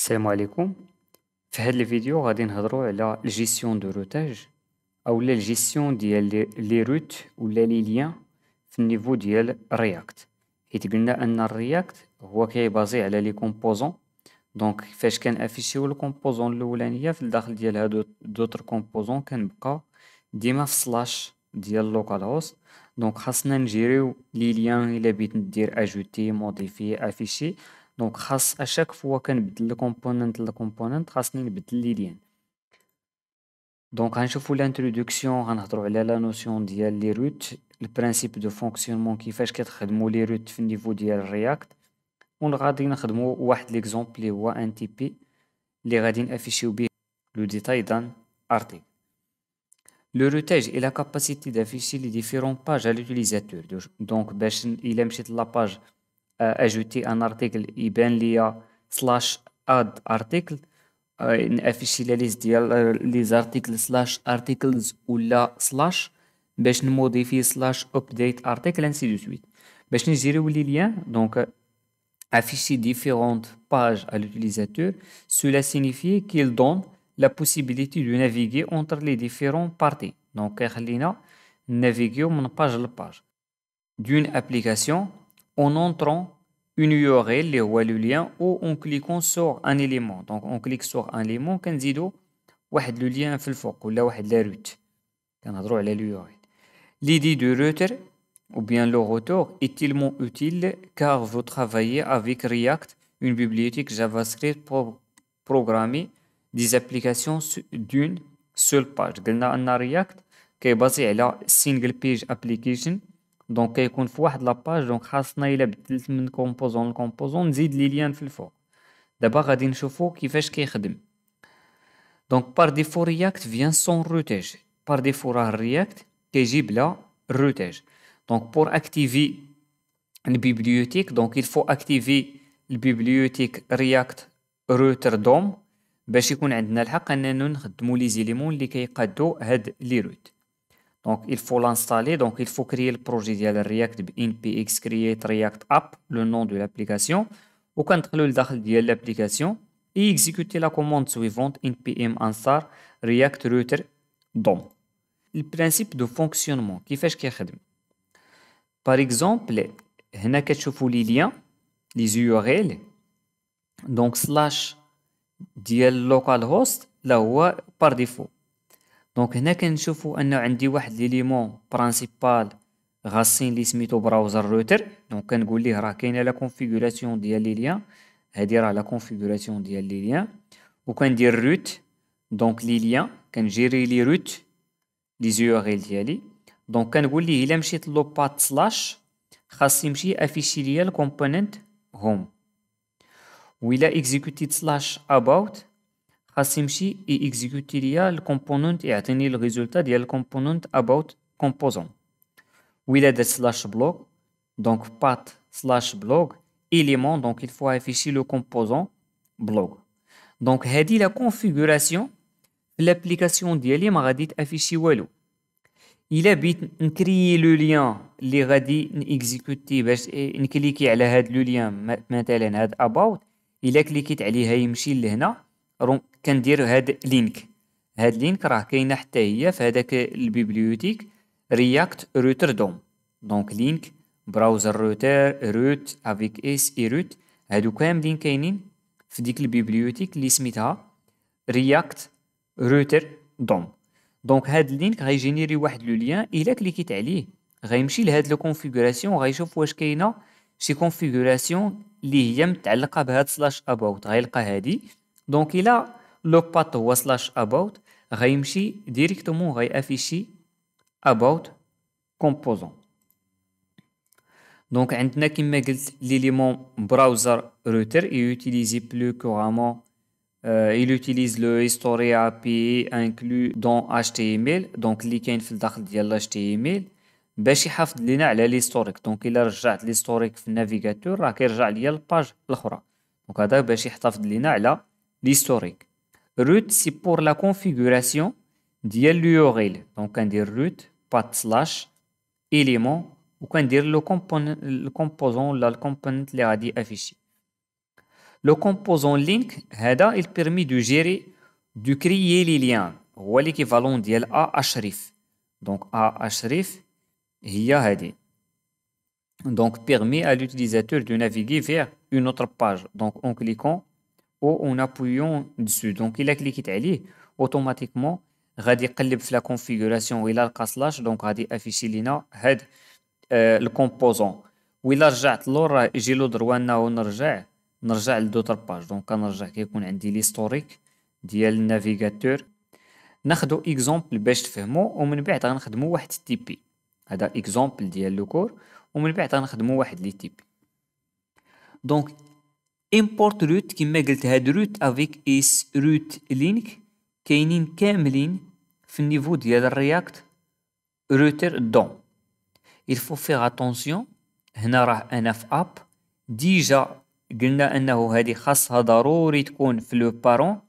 السلام عليكم في هذا الفيديو غادي نهضروا على الجيسيون دو روتاج او لا الجيسيون ديال لي روت ولا لي ليان في النيفو ديال رياكت حيت قلنا ان الرياكت هو كيبازي على لي كومبوزون دونك فاش افيشيو الكومبوزون الاولانيه في الداخل ديال هادو دوتر كومبوزون كنبقى ديما في سلاش ديال لوكال هوست دونك خاصنا نجيريو لي ليان الا بغيت ندير اجوتي موديفي افيشي دونك خاص اشاك فوا كنبدل الكومبوننت للكومبوننت خاصني نبدل لي لين دونك غنشوفو لانتروداكسيون غنهضرو على لا نوسيون ديال لي روت البرانسيب دو فونكسيونمون كيفاش كتخدمو لي روت في النيفو ديال الرياكت و غادي نخدمو واحد ليكزومبل لي هو ان تي بي اللي غادي نافيشيو بيه لو ديتاي دان ارتيك لو روتاج اي لا كاباسيتي دافيشي لي ديفيرون باج على لوتيليزاتور دونك باش الا مشيت لا باج ajouter un article يبان slash article, article, afficher نافيشي لا les articles slash slash ou la slash سلاش باش نموديفي update article ainsi de باش ليان donc afficher différentes pages à l'utilisateur, cela signifie qu'il donne la possibilité de naviguer entre les différentes parties. Donc, on naviguer mon page à page d'une application en entrant une URL le lien ou en cliquant sur un élément donc on clique sur un élément va واحد le lien في le ou la route l'URL l'idée de router ou bien le retour, est tellement utile car vous travaillez avec React une bibliothèque JavaScript pour programmer des applications d'une seule page On a React sur la single page application دونك كيكون في واحد لاباج دونك خاصنا الا بدلت من كومبوزون لكومبوزون نزيد لي ليان في الفوق دابا غادي نشوفو كيفاش كيخدم دونك بار ديفو رياكت فيان سون روتاج بار ديفو راه رياكت كيجي بلا روتاج دونك بور اكتيفي البيبليوتيك دونك il faut activer la bibliothèque React Router DOM باش يكون عندنا الحق اننا نخدمو لي زيليمون اللي كيقادو هاد لي روت Donc, il faut l'installer. Donc, il faut créer le projet de React NPX Create React App, le nom de l'application. Ou contrôler le l'application et exécuter la commande suivante npm install React Router DOM. Le principe de fonctionnement, qui fait ce Par exemple, هنا كتشوفوا les liens, les urls donc slash localhost, là où par défaut. دونك هنا كنشوفوا انه عندي واحد ليليمون برانسيبال غاسين لي سميتو براوزر روتر دونك كنقول ليه راه كاينه لا كونفيغوراسيون ديال لي ليان هادي راه لا كونفيغوراسيون ديال لي ليان وكندير روت دونك لي ليان كنجيري لي روت لي زيو ديالي دونك كنقول ليه الا مشيت بات سلاش خاص يمشي افيشي ليا الكومبوننت هوم و الا اكزيكوتيت سلاش اباوت Et exécuter le composant et obtenir le résultat du component about composant. Ou il y a slash blog, donc path slash blog, élément, donc il faut afficher le composant blog. Donc, la configuration, l'application d'élément est affichée. Il y a créé le lien, il a bien exécuté, il y a cliqué le lien, maintenant il about, il a cliqué sur كندير هاد لينك هاد لينك راه كاينه حتى هي في هذاك البيبليوتيك رياكت روتر دوم دونك لينك براوزر روتر روت افيك اس اي روت هادو كاملين كاينين في ديك البيبليوتيك اللي سميتها رياكت روتر دوم دونك هاد اللينك غيجينيري واحد لو ليان الا كليكيت عليه غيمشي لهاد لو كونفيغوراسيون غيشوف واش كاينه شي كونفيغوراسيون اللي هي متعلقه بهاد سلاش اباوت غيلقى هادي دونك الى لو بات هو سلاش اباوت غيمشي ديريكتومون غي افيشي اباوت كومبوزون دونك عندنا كما قلت لي ليمون براوزر روتر يوتيليزي بلو كورامون Euh, il utilise le History API inclus dans HTML donc اللي كاين في le ديال HTML باش يحافظ لينا على الهيستوريك دونك الا navigateur, الهيستوريك في النافيغاتور راه page ليا Donc, à d'abord, هذا باش يحتفظ لينا على l'historique. Route, c'est pour la configuration ديال l'URL. Donc, on dit root, path slash, élément, ou on dit le, composant, le composant, la component affiché. Le composant link, هذا, il permet de gérer, de créer les liens. هو l'équivalent ديال A href. Donc, A href, هي هذه. Donc, permet à l'utilisateur de naviguer vers une autre page. Donc, en cliquant و اون ابويون دسو دونك الا كليكيت عليه اوتوماتيكمون غادي يقلب في لا كونفيغوراسيون الى لقى سلاش دونك غادي افيشي لينا هاد الكومبوزون وإلا رجعت لور راه يجي لو دروا انه نرجع نرجع لدوتر باج دونك كنرجع كيكون عندي ليستوريك ديال النافيغاتور ناخدو اكزومبل باش تفهمو ومن بعد غنخدمو واحد تي بي هذا اكزومبل ديال لو كور ومن بعد غنخدمو واحد لي تي بي دونك import root كما قلت هاد root افيك اس root link كاينين كاملين في النيفو ديال الرياكت روتر دون الفو فيغ اتونسيون هنا راه انا في اب ديجا قلنا انه هذه خاصها ضروري تكون في لو بارون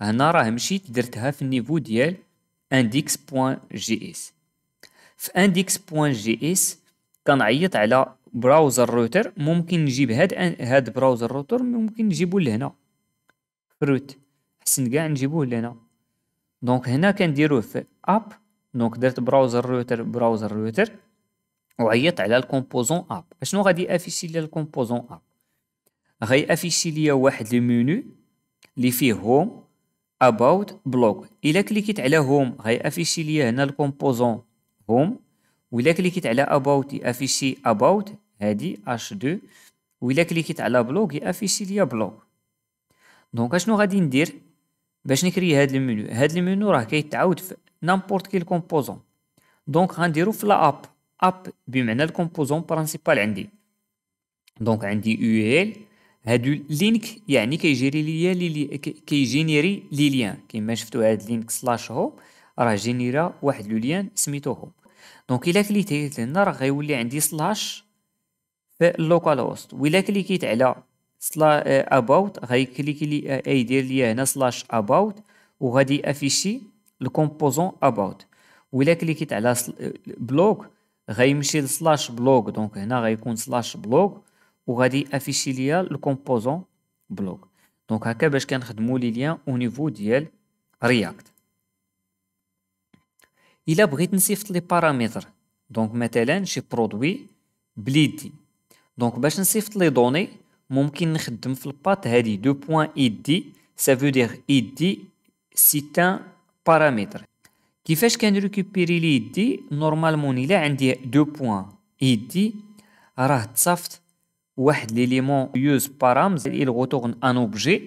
هنا راه مشيت درتها في النيفو ديال index.js في index.js كنعيط على براوزر روتر ممكن نجيب هاد هاد براوزر روتر ممكن نجيبو لهنا روت حسن كاع نجيبوه لهنا دونك هنا كنديروه في اب دونك درت براوزر روتر براوزر روتر وعيط على الكومبوزون اب اشنو غادي افيشي لي الكومبوزون اب غادي افيشي ليا واحد مينو لي فيه هوم اباوت بلوك الا كليكيت على هوم غادي افيشي ليا هنا الكومبوزون هوم و الا كليكيت على اباوت افيشي اباوت هادي اش 2 الا كليكيت على بلوك يافيشي ليا بلوك دونك اشنو غادي ندير باش نكري هاد المنيو هاد المنيو راه كيتعاود في نامبورت كيل كومبوزون دونك غنديرو في لا اب اب بمعنى الكومبوزون برانسيبال عندي دونك عندي يو ال هادو لينك يعني كيجيري ليا لي كيجينيري لي ليان كيما شفتو هاد لينك سلاش هوم راه جينيرا واحد لو ليان سميتو هوم دونك الا كليت هنا راه غيولي عندي سلاش في اللوكال هوست ولا كليكيت على سلا اباوت غيكليكي لي اي دير لي هنا سلاش اباوت وغادي افيشي الكومبوزون اباوت ولا كليكيت على بلوك غيمشي لسلاش بلوك دونك هنا غيكون سلاش بلوك وغادي افيشي ليا الكومبوزون بلوك دونك هكا باش كنخدمو لي ليان او نيفو ديال رياكت الا بغيت نصيفط لي بارامتر دونك مثلا شي برودوي بليدي دونك باش نصيفط لي دوني ممكن نخدم في الباط هادي دو بوان ايدي سا فو دير ايدي سيت ان بارامتر كيفاش كنريكوبيري لي يدي نورمالمون الا عندي دو بوان يدي راه تصافت واحد ليليمون يوز بارامز il retourne ان اوبجي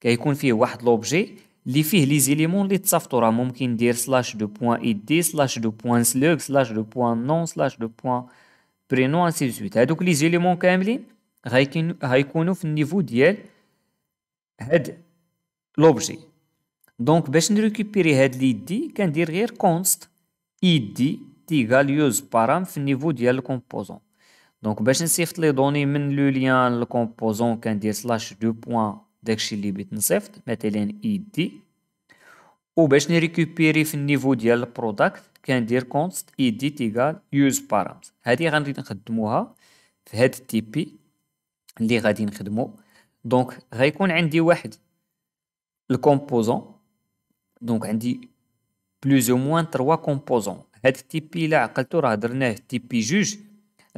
كيكون فيه واحد لوبجي اللي فيه لي زيليمون اللي تصافتو راه ممكن ندير سلاش دو بوان ايدي سلاش دو بوان سلوك سلاش دو بوان نون سلاش دو بوان برينو انسي دو سويت هادوك لي زيليمون كاملين غيكونوا في النيفو ديال هاد لوبجي دونك باش نريكوبيري هاد ليدي كندير غير كونست ايدي تيغال يوز بارام في النيفو ديال الكومبوزون دونك باش نصيفط لي دوني من لو ليان للكومبوزون كندير سلاش دو بوان داكشي اللي بغيت نصيفط مثلا ايدي وباش نريكوبيري في النيفو ديال البروداكت كندير كونست ايديت ايكال يوز بارامز هذه غنريد نخدموها في هاد التيبي بي اللي غادي نخدمو دونك غيكون عندي واحد الكومبوزون دونك عندي بلوز او موان تروا كومبوزون هاد التيبي بي الا عقلتو راه درناه تي بي جوج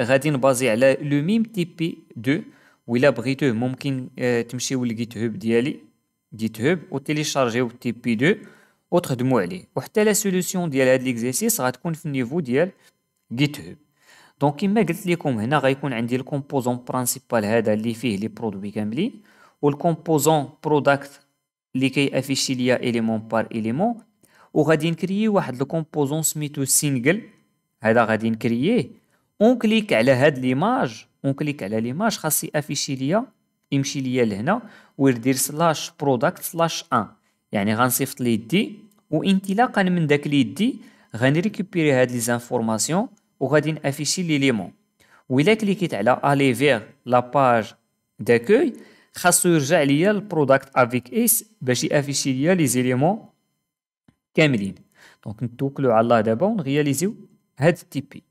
غادي نبازي على لو ميم تي بي دو ولا بغيتوه ممكن آه، تمشيو لجيت هوب ديالي جيت هوب وتيليشارجيو تي بي دو وتخدموا عليه وحتى لا سوليسيون ديال هاد ليكزيرسيس غتكون في النيفو ديال جيت هوب دونك كما قلت لكم هنا غيكون عندي الكومبوزون برانسيبال هذا اللي فيه لي برودوي كاملين والكومبوزون برودكت اللي كيافيشي ليا اليمون بار اليمون وغادي نكريي واحد الكومبوزون سميتو سينجل هذا غادي نكرييه كليك على هاد ليماج كليك على ليماج خاص يافيشي ليا يمشي ليا لهنا ويدير سلاش برودكت سلاش ان يعني غنصيفط لي يدي وانطلاقا من داك لي غنريكوبيري هاد لي زانفورماسيون وغادي نافيشي لي ليمون و الا كليكيت على الي فيغ لاباج داكوي خاصو يرجع ليا البروداكت افيك اس باش يافيشي ليا لي زيليمون كاملين دونك نتوكلو على الله دابا ونغياليزيو هاد التيبي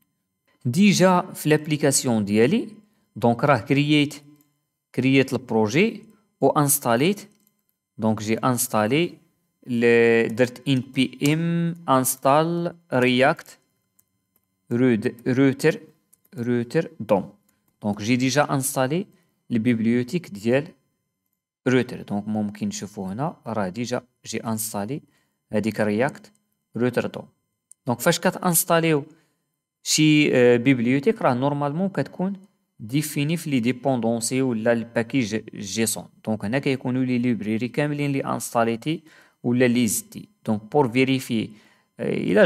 ديجا في لابليكاسيون ديالي دونك راه كرييت كرييت البروجي وانستاليت دونك جي انستالي درت ان بي ام انستال رياكت روتر روتر دوم دونك جي ديجا انستالي البيبليوتيك ديال روتر دونك ممكن نشوفو هنا راه ديجا جي انستالي هذيك رياكت روتر دوم دونك فاش كتانستاليو شي بيبليوتيك راه نورمالمون كتكون définir les dépendances ou le package json donc ici on a les librairies qui ont été installées ou la liste donc pour vérifier euh, il a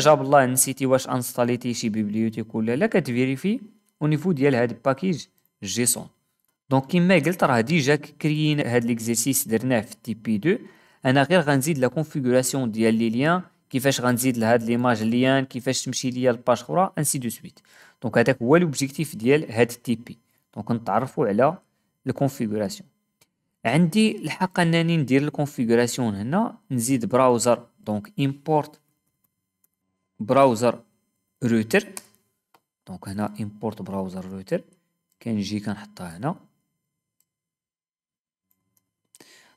si j'ai oublié d'installer dans la bibliothèque ou pas vous pouvez vérifier au niveau de ce package json donc comme je vous l'ai dit, j'ai déjà créé cet exercice dans TP2 ensuite on va ajouter la configuration des liens كيفاش غنزيد لهاد ليماج ليان كيفاش تمشي ليا لباج اخرى انسي دو سويت دونك هذاك هو لوبجيكتيف ديال هاد تي بي دونك نتعرفوا على الكونفيغوراسيون عندي الحق انني ندير الكونفيغوراسيون هنا نزيد براوزر دونك امبورت براوزر روتر دونك هنا امبورت براوزر روتر كنجي كنحطها هنا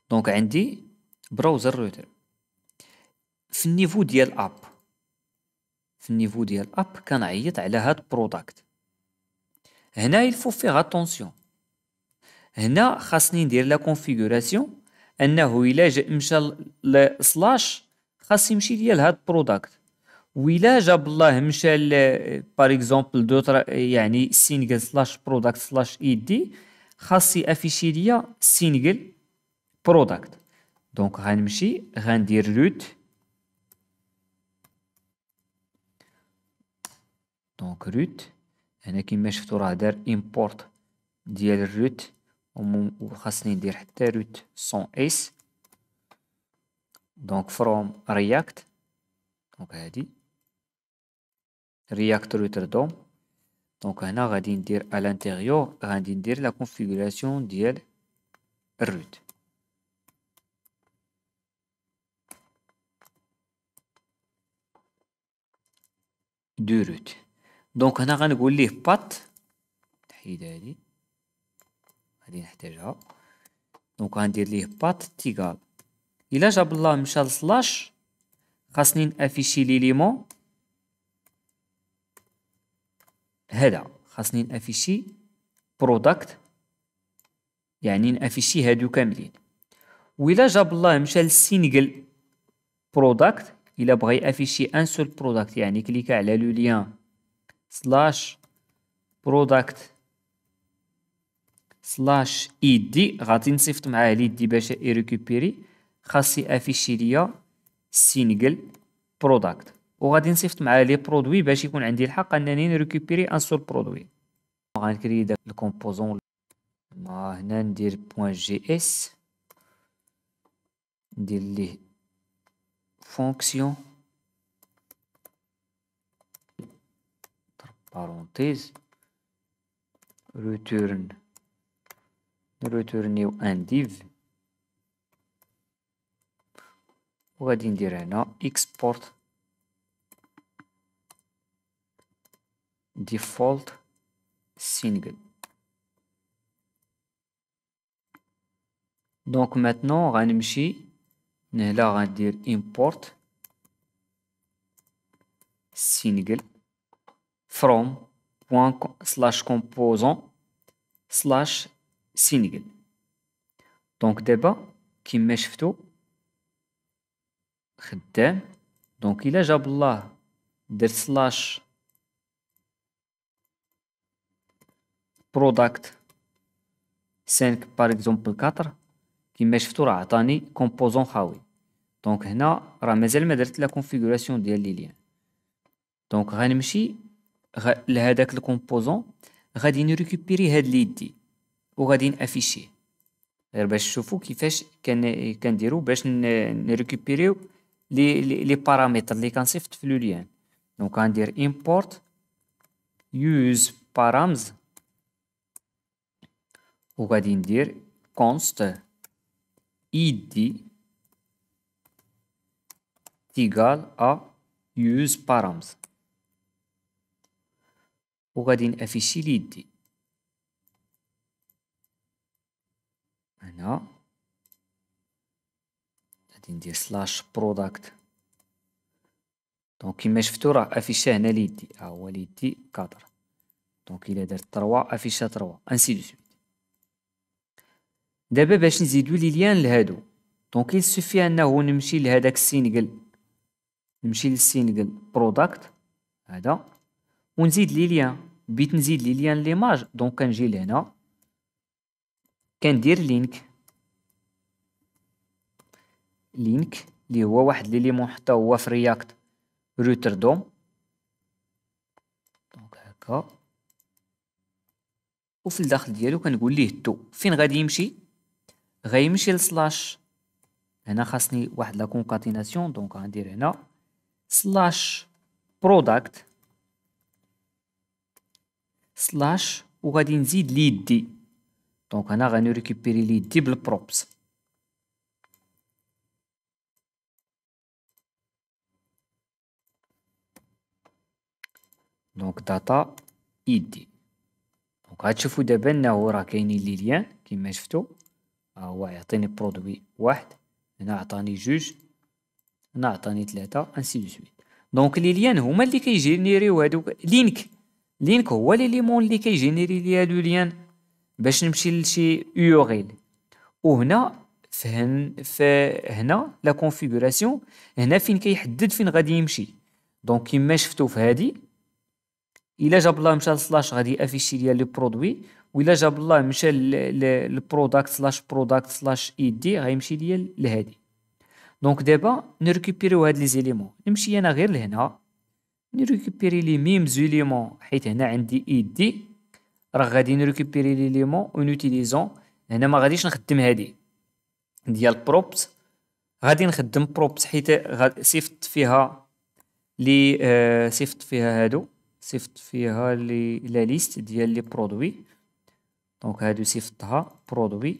دونك عندي براوزر روتر في النيفو ديال اب في النيفو ديال اب كنعيط على هاد بروداكت هنا يلفو فيه اتونسيون هنا خاصني ندير لا كونفيغوراسيون انه الا مشى لسلاش خاص يمشي ليا لهاد بروداكت الى جاب الله مشى بار اكزومبل دوتر يعني سينجل سلاش بروداكت سلاش اي دي خاص يافيشي ليا سينجل بروداكت دونك غنمشي غندير روت دونك روت هنا كيما شفتو راه دار امبورت ديال الروت وخاصني ندير حتى روت سون اس دونك فروم رياكت دونك هادي رياكت روتر دوم دونك هنا غادي ندير الانتيغيور غادي ندير لا كونفيغوراسيون ديال الروت دو روت دونك هنا غنقول ليه بات نحيد هادي هادي نحتاجها دونك غندير ليه بات تيغال الا جاب الله مشى لسلاش خاصني نافيشي ليليمون هذا خاصني نافيشي برودكت يعني نافيشي هادو كاملين الا جاب الله مشى للسينجل برودكت إلا بغى يافيشي ان سول برودكت يعني كليكا على لو ليان سلاش برودكت سلاش اي دي غادي نصيفط معاه لي دي باش يريكوبيري خاصي افيشي ليا سينجل برودكت وغادي نصيفط معاه لي برودوي باش يكون عندي الحق انني نريكوبيري ان سول برودوي غنكري داك الكومبوزون ما هنا ندير بوان جي اس ندير ليه فونكسيون parenthèse ريتورن ريتورنيو ان ديف وغادي ندير هنا اكسبورت ديفولت سينجل دونك ماتنون غنمشي هنا غندير امبورت سينجل from point slash composant slash single دونك دابا كيما شفتو خدام دونك الا جاب الله درت سلاش product 5 بار اكزومبل 4 كيما شفتو راه عطاني كومبوزون خاوي دونك هنا راه مازال ما درت لا كونفيغوراسيون ديال لي ليان دونك غنمشي لهذاك الكومبوزون غادي نريكوبيري هاد ليدي وغادي نافيشيه غير باش تشوفوا كيفاش كان كنديروا باش نريكوبيريو لي لي بارامتر اللي كنصيفط في لوليان دونك غندير امبورت يوز بارامز وغادي ندير اي دي تيغال ا يوز بارامز وغادي نافيشي ليدي هنا غادي ندير سلاش برودكت دونك كيما شفتو راه افيشا هنا ليدي ها هو ليدي كادر دونك الا درت 3 افيشا 3 انسي دو سويت دابا باش نزيدو لي ليان لهادو دونك يسفي انه نمشي لهداك السينجل نمشي للسينجل برودكت هذا ونزيد لي ليان بيت نزيد لي ليان ليماج دونك كنجي لهنا كندير لينك لينك اللي هو واحد ليليمون حتى هو في رياكت روتر دوم دونك هكا وفي الداخل ديالو كنقول ليه تو فين غادي يمشي غيمشي لسلاش هنا خاصني واحد لا كونكاتيناسيون دونك غندير هنا سلاش برودكت سلاش وغادي نزيد ليدي دي دونك هنا غنريكوبيري لي دي بالبروبس دونك داتا ايدي دونك غتشوفوا دابا انه راه كاينين لي ليان كيما شفتو ها هو يعطيني برودوي واحد هنا عطاني جوج هنا عطاني ثلاثة انسي دو سويت دونك لي ليان هما اللي كيجينيريو هادوك لينك لينك هو لي ليمون اللي كيجينيري ليا ليان باش نمشي لشي يوغيل وهنا فهن فهنا لا كونفيغوراسيون هنا فين كيحدد فين غادي يمشي دونك كيما شفتو في هادي الا جاب الله مشى لسلاش غادي افيشي ليا لو برودوي و الا جاب الله مشى للبروداكت سلاش بروداكت سلاش اي دي غيمشي ليا لهادي دونك دابا نركوبيريو هاد لي زيليمون نمشي انا غير لهنا نريكوبيري لي ميم زوليمون حيت هنا عندي اي دي راه غادي نريكوبيري لي ليمون اون اوتيليزون هنا ما غاديش نخدم هادي ديال بروبس غادي نخدم بروبس حيت صيفط فيها لي آه فيها هادو صيفط فيها لي لا ليست ديال لي برودوي دونك هادو صيفطها برودوي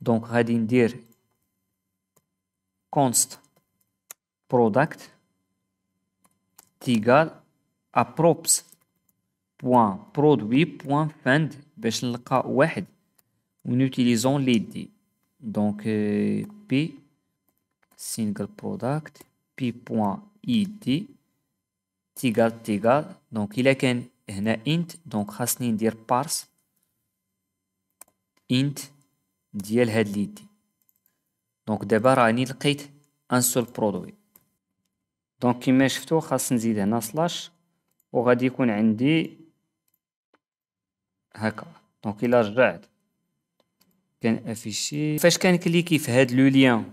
دونك غادي ندير كونست برودكت tigal approbs.produit.find pour trouver Nous utilisons l'id. Donc, euh, p, single product, pi.id. tigal, tigal. Donc, il y a un int. Donc, nous allons dire parse int. d'y l'id. Donc, nous avons trouvé un seul produit. دونك كيما شفتو خاص نزيد هنا سلاش وغادي يكون عندي هكا دونك الا رجعت كان افيشي فاش كان كليكي في هاد لو ليان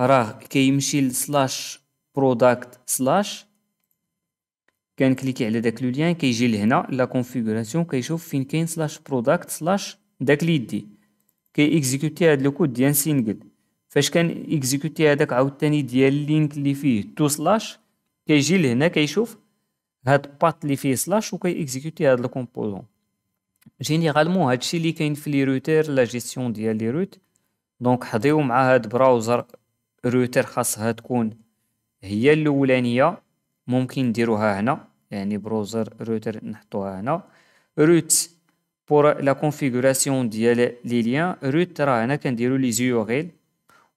راه كيمشي لسلاش بروداكت سلاش كان كليكي على داك لو ليان كيجي لهنا لا كونفيغوراسيون كيشوف فين كاين سلاش بروداكت سلاش داك ليدي كي اكزيكوتي هاد لو كود ديال سينجل فاش كان اكزيكوتي هذاك عاوتاني ديال اللينك اللي فيه تو سلاش كيجي لهنا كيشوف هاد بات اللي فيه سلاش وكي اكزيكوتي هاد الكومبوزون جينيرالمون هادشي اللي كاين في لي روتير لا جيستيون ديال لي روت دونك حضيو مع هاد براوزر روتر خاصها تكون هي الاولانيه ممكن نديروها هنا يعني بروزر روتر نحطوها هنا روت بور لا كونفيغوراسيون ديال لي ليان روت راه هنا كنديرو لي زيوغيل